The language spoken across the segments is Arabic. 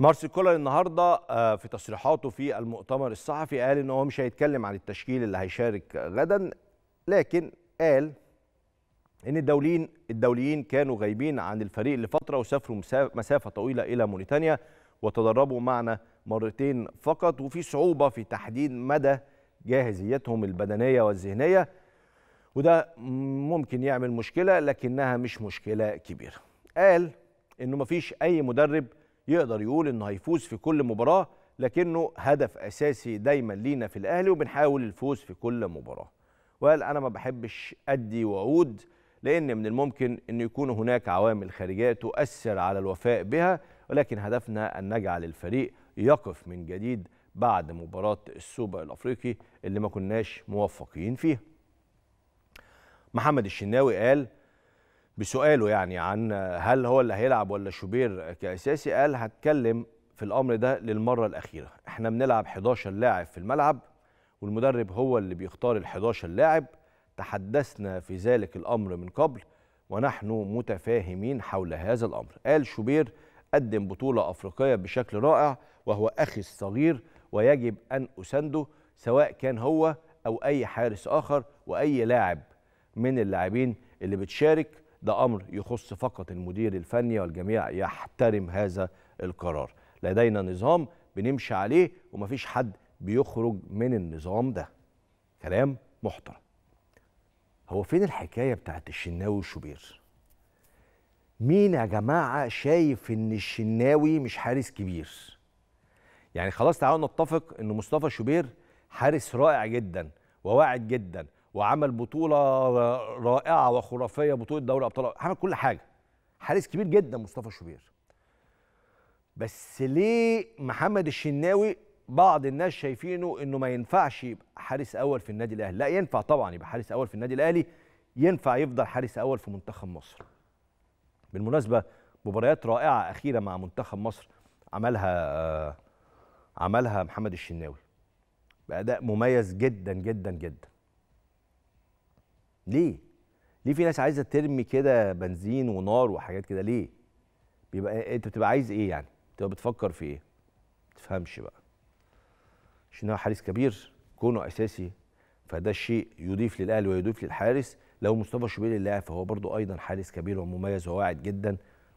مارسي كولر النهارده آه، في تصريحاته في المؤتمر الصحفي قال ان هو مش هيتكلم عن التشكيل اللي هيشارك غدا لكن قال ان الدوليين الدوليين كانوا غايبين عن الفريق لفتره وسافروا مسافه طويله الى موريتانيا وتدربوا معنا مرتين فقط وفي صعوبه في تحديد مدى جاهزيتهم البدنيه والذهنيه وده ممكن يعمل مشكله لكنها مش مشكله كبيره قال انه مفيش اي مدرب يقدر يقول انه هيفوز في كل مباراه لكنه هدف اساسي دايما لينا في الاهلي وبنحاول الفوز في كل مباراه وقال انا ما بحبش ادي وعود لان من الممكن ان يكون هناك عوامل خارجيه تؤثر على الوفاء بها ولكن هدفنا ان نجعل الفريق يقف من جديد بعد مباراه السوبر الافريقي اللي ما كناش موفقين فيها محمد الشناوي قال بسؤاله يعني عن هل هو اللي هيلعب ولا شوبير كاساسي قال هتكلم في الامر ده للمره الاخيره احنا بنلعب 11 لاعب في الملعب والمدرب هو اللي بيختار ال11 لاعب تحدثنا في ذلك الامر من قبل ونحن متفاهمين حول هذا الامر قال شوبير قدم بطوله افريقيه بشكل رائع وهو اخي الصغير ويجب ان اسنده سواء كان هو او اي حارس اخر واي لاعب من اللاعبين اللي بتشارك ده أمر يخص فقط المدير الفني والجميع يحترم هذا القرار لدينا نظام بنمشي عليه ومفيش حد بيخرج من النظام ده كلام محترم هو فين الحكاية بتاعت الشناوي وشوبير مين يا جماعة شايف ان الشناوي مش حارس كبير يعني خلاص تعالوا نتفق ان مصطفى شوبير حارس رائع جدا وواعد جدا وعمل بطوله رائعه وخرافيه بطوله دوري ابطال عمل كل حاجه حارس كبير جدا مصطفى شوبير بس ليه محمد الشناوي بعض الناس شايفينه انه ما ينفعش يبقى حارس اول في النادي الاهلي لا ينفع طبعا يبقى حارس اول في النادي الاهلي ينفع يفضل حارس اول في منتخب مصر بالمناسبه مباريات رائعه اخيره مع منتخب مصر عملها آه، عملها محمد الشناوي باداء مميز جدا جدا جدا ليه ليه في ناس عايزه ترمي كده بنزين ونار وحاجات كده ليه بيبقى إيه؟ انت بتبقى عايز ايه يعني بتبقى بتفكر في ايه تفهمش بقى عشان هو حارس كبير كونه اساسي فده الشيء يضيف للاهلي ويضيف للحارس لو مصطفى شوبير اللاعب فهو برضه ايضا حارس كبير ومميز وواعد جدا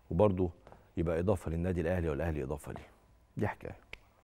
وبرضه يبقى اضافه للنادي الاهلي والاهلي اضافه ليه دي حكايه